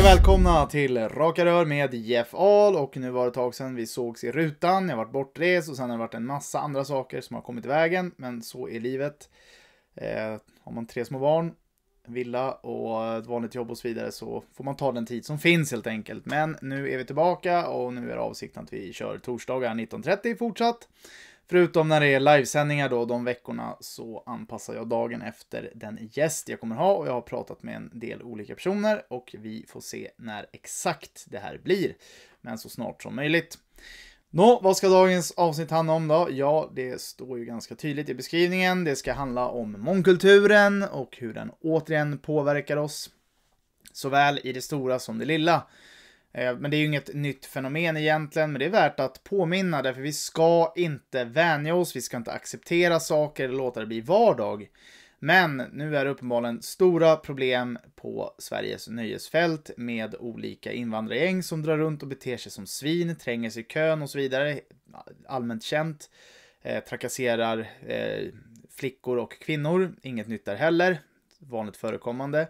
Hej välkomna till Raka Rör med Jeff Ahl och nu var det ett tag sedan vi sågs i rutan. Jag har varit bortrest och sen har det varit en massa andra saker som har kommit i vägen, men så är livet. Eh, har man tre små barn, villa och ett vanligt jobb och så vidare så får man ta den tid som finns helt enkelt. Men nu är vi tillbaka och nu är avsikten att vi kör torsdagar 19.30 fortsatt. Förutom när det är livesändningar då de veckorna så anpassar jag dagen efter den gäst jag kommer ha och jag har pratat med en del olika personer och vi får se när exakt det här blir. Men så snart som möjligt. Nå, vad ska dagens avsnitt handla om då? Ja, det står ju ganska tydligt i beskrivningen. Det ska handla om mångkulturen och hur den återigen påverkar oss. Såväl i det stora som det lilla. Eh, men det är ju inget nytt fenomen egentligen, men det är värt att påminna därför vi ska inte vänja oss, vi ska inte acceptera saker eller låta det bli vardag. Men nu är det uppenbarligen stora problem på Sveriges nöjesfält med olika invandrargäng som drar runt och beter sig som svin, tränger sig i kön och så vidare. Allmänt känt. Eh, trakasserar eh, flickor och kvinnor. Inget nytt där heller. Vanligt förekommande.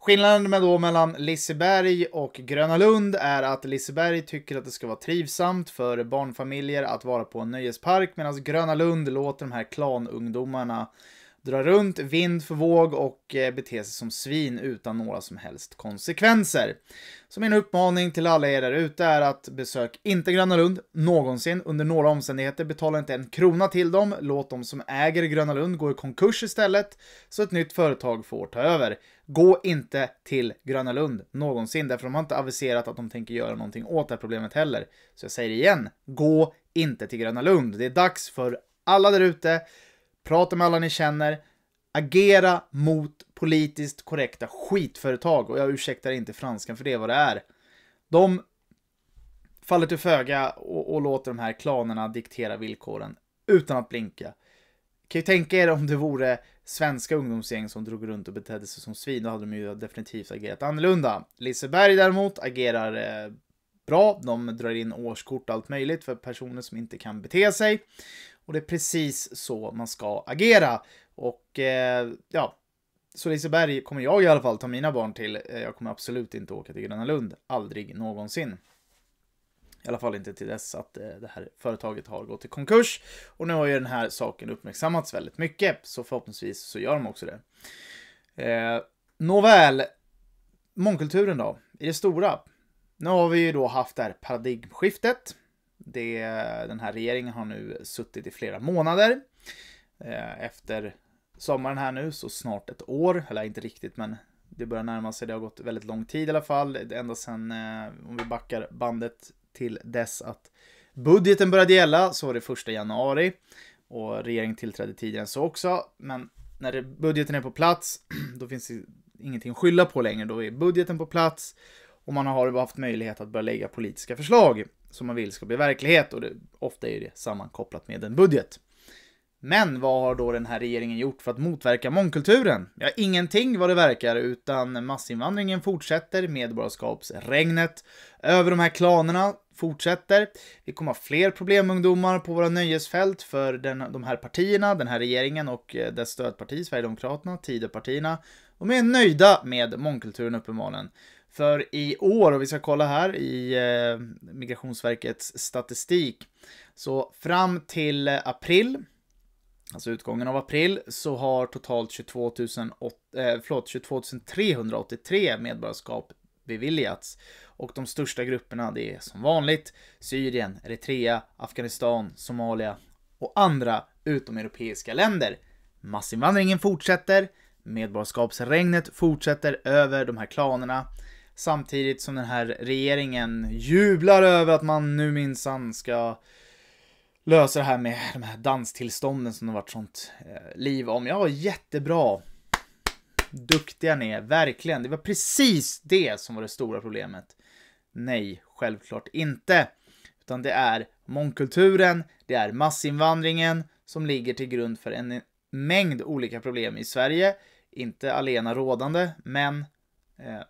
Skillnaden med då mellan Liseberg och Gröna Lund är att Liseberg tycker att det ska vara trivsamt för barnfamiljer att vara på en nöjespark medan Gröna Lund låter de här klanungdomarna dra runt vind för våg och eh, bete sig som svin utan några som helst konsekvenser. Så min uppmaning till alla er där ute är att besök inte Gröna Lund någonsin under några omständigheter. Betala inte en krona till dem. Låt de som äger Gröna Lund gå i konkurs istället så ett nytt företag får ta över. Gå inte till Gröna Lund någonsin därför de har inte aviserat att de tänker göra någonting åt det här problemet heller. Så jag säger det igen. Gå inte till Gröna Lund. Det är dags för alla där ute prata med alla ni känner, agera mot politiskt korrekta skitföretag och jag ursäktar inte franskan för det är vad det är. De faller till föga och, och låter de här klanerna diktera villkoren utan att blinka. Kan ju tänka er om det vore svenska ungdomsgäng som drog runt och betedde sig som svin, då hade de ju definitivt agerat annorlunda. Liseberg däremot agerar eh, bra, de drar in årskort och allt möjligt för personer som inte kan bete sig. Och det är precis så man ska agera. Och eh, ja, så Liseberg kommer jag i alla fall ta mina barn till. Eh, jag kommer absolut inte åka till Gröna Lund, aldrig någonsin. I alla fall inte till dess att eh, det här företaget har gått i konkurs. Och nu har ju den här saken uppmärksammats väldigt mycket, så förhoppningsvis så gör de också det. Eh, nåväl, mångkulturen då, i det stora. Nu har vi ju då haft det här paradigmskiftet det, den här regeringen har nu suttit i flera månader. Eh, efter sommaren här nu, så snart ett år, eller inte riktigt men det börjar närma sig, det har gått väldigt lång tid i alla fall, ända sedan, eh, om vi backar bandet till dess att budgeten började gälla, så var det första januari och regeringen tillträdde tidigare än så också, men när budgeten är på plats, då finns det ingenting att skylla på längre, då är budgeten på plats och man har haft möjlighet att börja lägga politiska förslag som man vill ska bli verklighet och det, ofta är det sammankopplat med en budget. Men vad har då den här regeringen gjort för att motverka mångkulturen? Ja, ingenting vad det verkar, utan massinvandringen fortsätter, medborgarskapsregnet över de här klanerna fortsätter. Vi kommer ha fler problemungdomar på våra nöjesfält för den, de här partierna, den här regeringen och eh, dess stödparti Sverigedemokraterna, Tidöpartierna. De är nöjda med mångkulturen uppenbarligen. För i år, och vi ska kolla här i eh, Migrationsverkets statistik, så fram till april, alltså utgången av april, så har totalt 22, 008, eh, förlåt, 22 383 medborgarskap beviljats. Och de största grupperna det är som vanligt Syrien, Eritrea, Afghanistan, Somalia och andra utomeuropeiska länder. Massinvandringen fortsätter, medborgarskapsregnet fortsätter över de här klanerna. Samtidigt som den här regeringen jublar över att man nu minsann ska lösa det här med de här danstillstånden som det varit sånt eh, liv om. Ja, jättebra. Duktiga ni är, verkligen. Det var precis det som var det stora problemet. Nej, självklart inte. Utan det är mångkulturen, det är massinvandringen som ligger till grund för en mängd olika problem i Sverige. Inte alena rådande, men eh,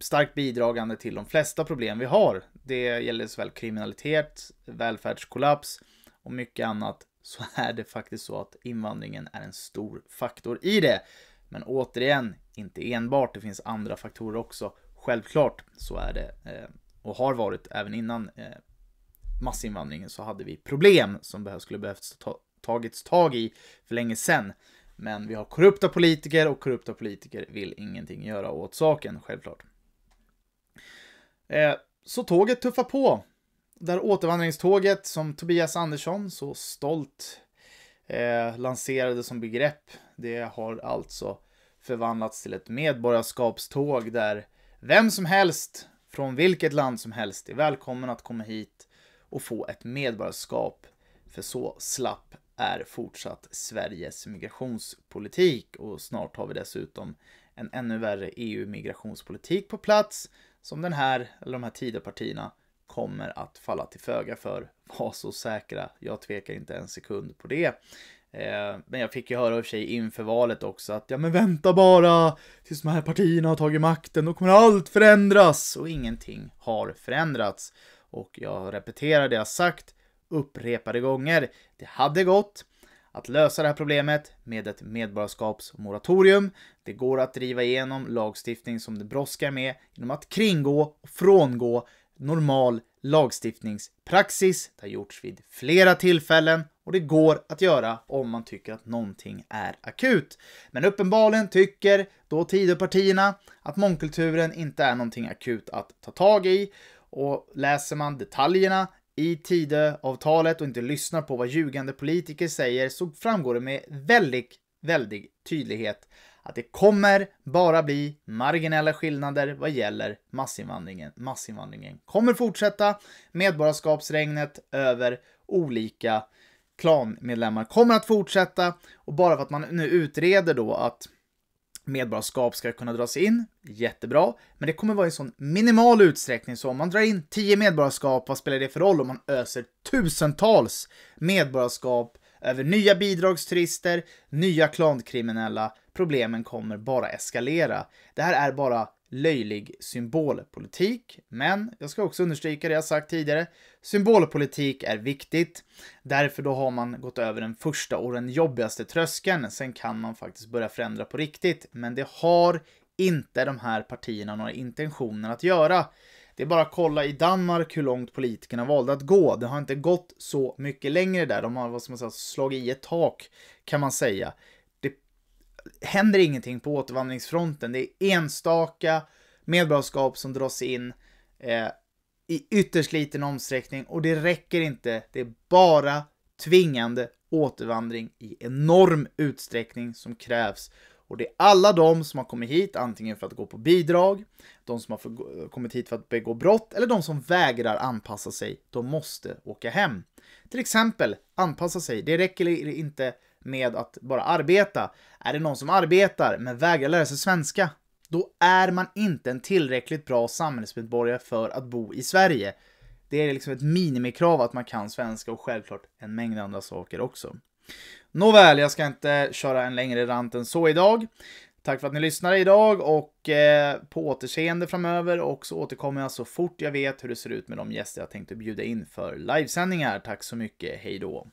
starkt bidragande till de flesta problem vi har. Det gäller såväl kriminalitet, välfärdskollaps och mycket annat. Så är det faktiskt så att invandringen är en stor faktor i det. Men återigen, inte enbart. Det finns andra faktorer också. Självklart så är det eh, och har varit även innan eh, massinvandringen så hade vi problem som skulle behövts tagits tag i för länge sedan. Men vi har korrupta politiker och korrupta politiker vill ingenting göra åt saken, självklart. Eh, så tåget tuffar på. Där återvandringståget som Tobias Andersson så stolt eh, lanserade som begrepp, det har alltså förvandlats till ett medborgarskapståg där vem som helst från vilket land som helst är välkommen att komma hit och få ett medborgarskap. För så slapp är fortsatt Sveriges migrationspolitik och snart har vi dessutom en ännu värre EU-migrationspolitik på plats som den här, eller de här Tidöpartierna, kommer att falla till föga för. Var så säkra, jag tvekar inte en sekund på det. Eh, men jag fick ju höra av sig inför valet också att ja men vänta bara tills de här partierna har tagit makten, då kommer allt förändras! Och ingenting har förändrats. Och jag repeterar det jag sagt upprepade gånger. Det hade gått, att lösa det här problemet med ett medborgarskapsmoratorium. Det går att driva igenom lagstiftning som det brådskar med genom att kringgå och frångå normal lagstiftningspraxis. Det har gjorts vid flera tillfällen och det går att göra om man tycker att någonting är akut. Men uppenbarligen tycker då Tidöpartierna att mångkulturen inte är någonting akut att ta tag i och läser man detaljerna i Tidöavtalet och inte lyssnar på vad ljugande politiker säger så framgår det med väldigt, väldigt tydlighet att det kommer bara bli marginella skillnader vad gäller massinvandringen. Massinvandringen kommer fortsätta. Medborgarskapsregnet över olika klanmedlemmar kommer att fortsätta och bara för att man nu utreder då att medborgarskap ska kunna dras in, jättebra, men det kommer vara i sån minimal utsträckning så om man drar in 10 medborgarskap, vad spelar det för roll om man öser tusentals medborgarskap över nya bidragsturister, nya klankriminella, problemen kommer bara eskalera. Det här är bara löjlig symbolpolitik. Men jag ska också understryka det jag sagt tidigare. Symbolpolitik är viktigt. Därför då har man gått över den första och den jobbigaste tröskeln. Sen kan man faktiskt börja förändra på riktigt. Men det har inte de här partierna några intentioner att göra. Det är bara att kolla i Danmark hur långt politikerna valde att gå. Det har inte gått så mycket längre där. De har vad som sagt, slagit i ett tak, kan man säga händer ingenting på återvandringsfronten. Det är enstaka medborgarskap som dras in eh, i ytterst liten omsträckning och det räcker inte. Det är bara tvingande återvandring i enorm utsträckning som krävs. Och det är alla de som har kommit hit antingen för att gå på bidrag, de som har kommit hit för att begå brott eller de som vägrar anpassa sig. De måste åka hem. Till exempel anpassa sig. Det räcker inte med att bara arbeta. Är det någon som arbetar men vägrar lära sig svenska, då är man inte en tillräckligt bra samhällsmedborgare för att bo i Sverige. Det är liksom ett minimikrav att man kan svenska och självklart en mängd andra saker också. Nåväl, jag ska inte köra en längre rant än så idag. Tack för att ni lyssnade idag och eh, på återseende framöver och så återkommer jag så fort jag vet hur det ser ut med de gäster jag tänkte bjuda in för livesändningar. Tack så mycket, hejdå!